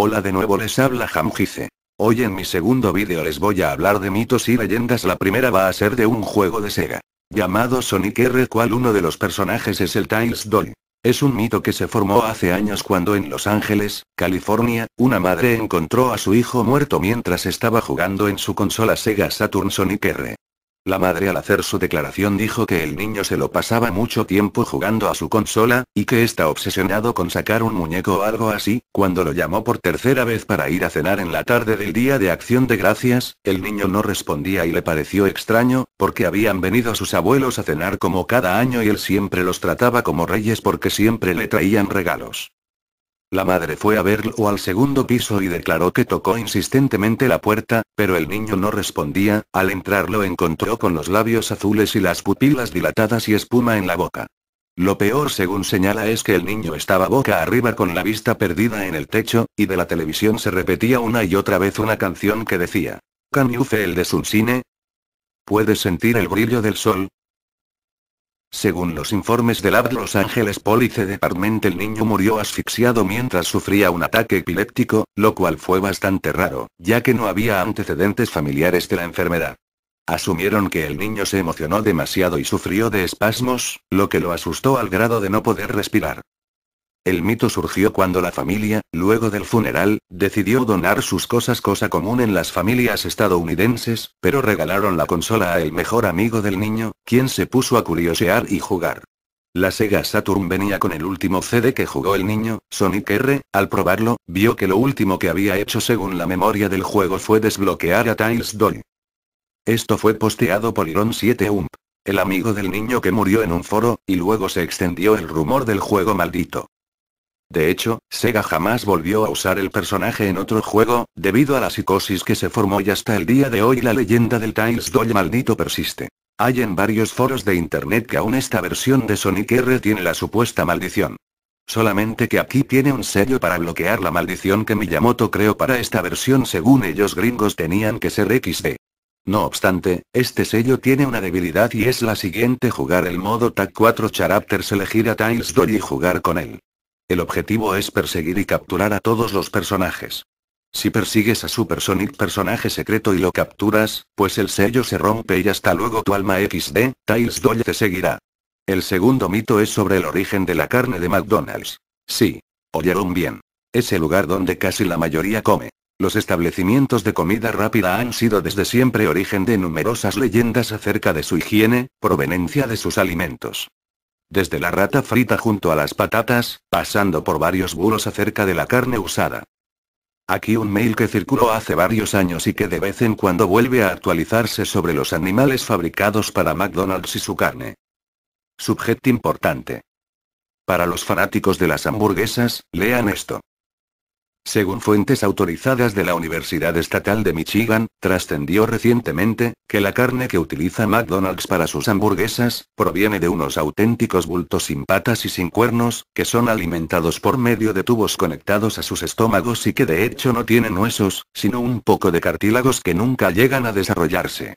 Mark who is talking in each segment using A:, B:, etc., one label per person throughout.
A: Hola de nuevo les habla Hamjice. Hoy en mi segundo vídeo les voy a hablar de mitos y leyendas. La primera va a ser de un juego de Sega. Llamado Sonic R cual uno de los personajes es el Tails Doll. Es un mito que se formó hace años cuando en Los Ángeles, California, una madre encontró a su hijo muerto mientras estaba jugando en su consola Sega Saturn Sonic R. La madre al hacer su declaración dijo que el niño se lo pasaba mucho tiempo jugando a su consola, y que está obsesionado con sacar un muñeco o algo así, cuando lo llamó por tercera vez para ir a cenar en la tarde del día de acción de gracias, el niño no respondía y le pareció extraño, porque habían venido sus abuelos a cenar como cada año y él siempre los trataba como reyes porque siempre le traían regalos. La madre fue a verlo al segundo piso y declaró que tocó insistentemente la puerta, pero el niño no respondía, al entrar lo encontró con los labios azules y las pupilas dilatadas y espuma en la boca. Lo peor según señala es que el niño estaba boca arriba con la vista perdida en el techo, y de la televisión se repetía una y otra vez una canción que decía, Can you feel the sun cine? Puedes sentir el brillo del sol, según los informes del Abd Los Ángeles Police Department, el niño murió asfixiado mientras sufría un ataque epiléptico, lo cual fue bastante raro, ya que no había antecedentes familiares de la enfermedad. Asumieron que el niño se emocionó demasiado y sufrió de espasmos, lo que lo asustó al grado de no poder respirar. El mito surgió cuando la familia, luego del funeral, decidió donar sus cosas, cosa común en las familias estadounidenses, pero regalaron la consola a el mejor amigo del niño, quien se puso a curiosear y jugar. La Sega Saturn venía con el último CD que jugó el niño, Sonic R, al probarlo, vio que lo último que había hecho según la memoria del juego fue desbloquear a Tails Doll. Esto fue posteado por Iron 7 Ump el amigo del niño que murió en un foro, y luego se extendió el rumor del juego maldito. De hecho, Sega jamás volvió a usar el personaje en otro juego, debido a la psicosis que se formó y hasta el día de hoy la leyenda del Tiles Doll maldito persiste. Hay en varios foros de internet que aún esta versión de Sonic R tiene la supuesta maldición. Solamente que aquí tiene un sello para bloquear la maldición que Miyamoto creó para esta versión según ellos gringos tenían que ser XD. No obstante, este sello tiene una debilidad y es la siguiente jugar el modo TAC 4 Characters elegir a Tiles Doll y jugar con él. El objetivo es perseguir y capturar a todos los personajes. Si persigues a Super Sonic personaje secreto y lo capturas, pues el sello se rompe y hasta luego tu alma XD, Tails Doll te seguirá. El segundo mito es sobre el origen de la carne de McDonald's. Sí. Oyeron bien. Es el lugar donde casi la mayoría come. Los establecimientos de comida rápida han sido desde siempre origen de numerosas leyendas acerca de su higiene, proveniencia de sus alimentos. Desde la rata frita junto a las patatas, pasando por varios buros acerca de la carne usada. Aquí un mail que circuló hace varios años y que de vez en cuando vuelve a actualizarse sobre los animales fabricados para McDonald's y su carne. Subjeto importante. Para los fanáticos de las hamburguesas, lean esto. Según fuentes autorizadas de la Universidad Estatal de Michigan, trascendió recientemente, que la carne que utiliza McDonald's para sus hamburguesas, proviene de unos auténticos bultos sin patas y sin cuernos, que son alimentados por medio de tubos conectados a sus estómagos y que de hecho no tienen huesos, sino un poco de cartílagos que nunca llegan a desarrollarse.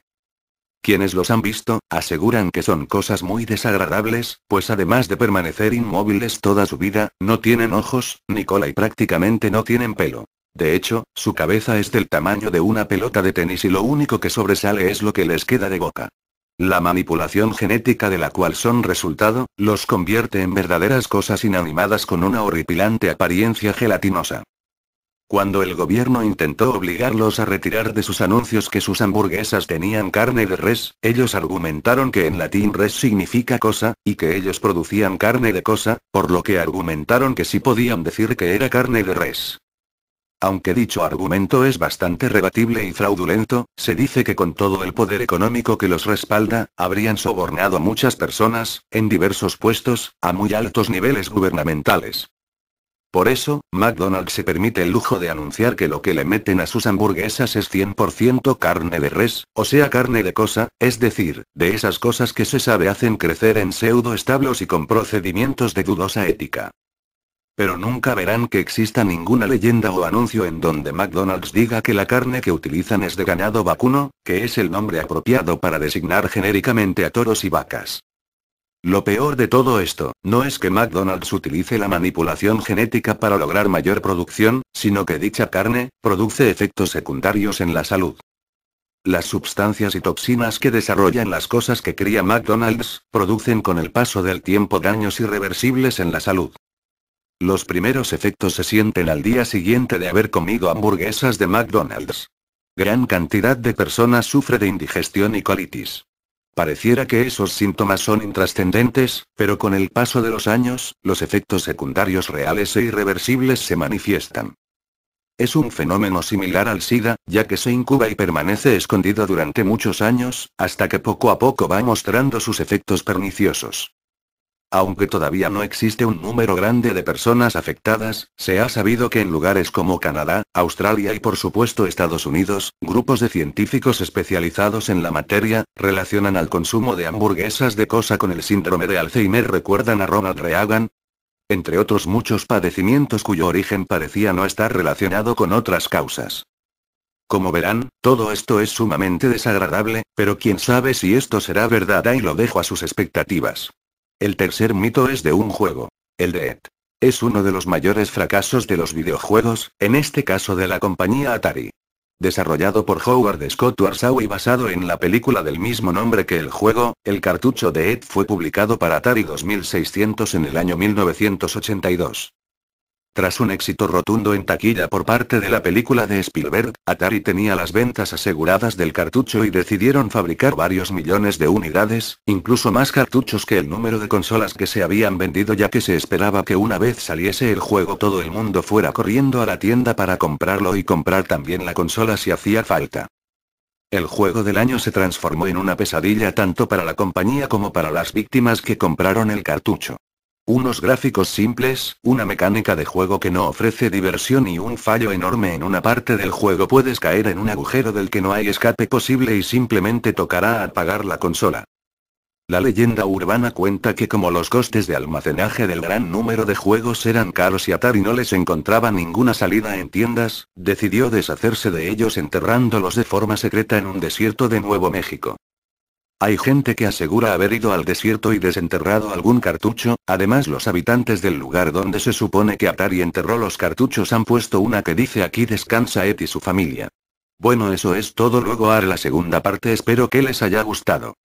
A: Quienes los han visto, aseguran que son cosas muy desagradables, pues además de permanecer inmóviles toda su vida, no tienen ojos, ni cola y prácticamente no tienen pelo. De hecho, su cabeza es del tamaño de una pelota de tenis y lo único que sobresale es lo que les queda de boca. La manipulación genética de la cual son resultado, los convierte en verdaderas cosas inanimadas con una horripilante apariencia gelatinosa. Cuando el gobierno intentó obligarlos a retirar de sus anuncios que sus hamburguesas tenían carne de res, ellos argumentaron que en latín res significa cosa, y que ellos producían carne de cosa, por lo que argumentaron que sí podían decir que era carne de res. Aunque dicho argumento es bastante rebatible y fraudulento, se dice que con todo el poder económico que los respalda, habrían sobornado a muchas personas, en diversos puestos, a muy altos niveles gubernamentales. Por eso, McDonald's se permite el lujo de anunciar que lo que le meten a sus hamburguesas es 100% carne de res, o sea carne de cosa, es decir, de esas cosas que se sabe hacen crecer en pseudoestablos y con procedimientos de dudosa ética. Pero nunca verán que exista ninguna leyenda o anuncio en donde McDonald's diga que la carne que utilizan es de ganado vacuno, que es el nombre apropiado para designar genéricamente a toros y vacas. Lo peor de todo esto, no es que McDonald's utilice la manipulación genética para lograr mayor producción, sino que dicha carne, produce efectos secundarios en la salud. Las sustancias y toxinas que desarrollan las cosas que cría McDonald's, producen con el paso del tiempo daños irreversibles en la salud. Los primeros efectos se sienten al día siguiente de haber comido hamburguesas de McDonald's. Gran cantidad de personas sufre de indigestión y colitis. Pareciera que esos síntomas son intrascendentes, pero con el paso de los años, los efectos secundarios reales e irreversibles se manifiestan. Es un fenómeno similar al SIDA, ya que se incuba y permanece escondido durante muchos años, hasta que poco a poco va mostrando sus efectos perniciosos. Aunque todavía no existe un número grande de personas afectadas, se ha sabido que en lugares como Canadá, Australia y por supuesto Estados Unidos, grupos de científicos especializados en la materia, relacionan al consumo de hamburguesas de cosa con el síndrome de Alzheimer. ¿Recuerdan a Ronald Reagan? Entre otros muchos padecimientos cuyo origen parecía no estar relacionado con otras causas. Como verán, todo esto es sumamente desagradable, pero quién sabe si esto será verdad ahí lo dejo a sus expectativas. El tercer mito es de un juego. El de Ed. Es uno de los mayores fracasos de los videojuegos, en este caso de la compañía Atari. Desarrollado por Howard Scott Warsaw y basado en la película del mismo nombre que el juego, el cartucho de Ed fue publicado para Atari 2600 en el año 1982. Tras un éxito rotundo en taquilla por parte de la película de Spielberg, Atari tenía las ventas aseguradas del cartucho y decidieron fabricar varios millones de unidades, incluso más cartuchos que el número de consolas que se habían vendido ya que se esperaba que una vez saliese el juego todo el mundo fuera corriendo a la tienda para comprarlo y comprar también la consola si hacía falta. El juego del año se transformó en una pesadilla tanto para la compañía como para las víctimas que compraron el cartucho. Unos gráficos simples, una mecánica de juego que no ofrece diversión y un fallo enorme en una parte del juego puedes caer en un agujero del que no hay escape posible y simplemente tocará apagar la consola. La leyenda urbana cuenta que como los costes de almacenaje del gran número de juegos eran caros y Atari no les encontraba ninguna salida en tiendas, decidió deshacerse de ellos enterrándolos de forma secreta en un desierto de Nuevo México. Hay gente que asegura haber ido al desierto y desenterrado algún cartucho, además los habitantes del lugar donde se supone que Atari enterró los cartuchos han puesto una que dice aquí descansa Ed y su familia. Bueno eso es todo luego haré la segunda parte espero que les haya gustado.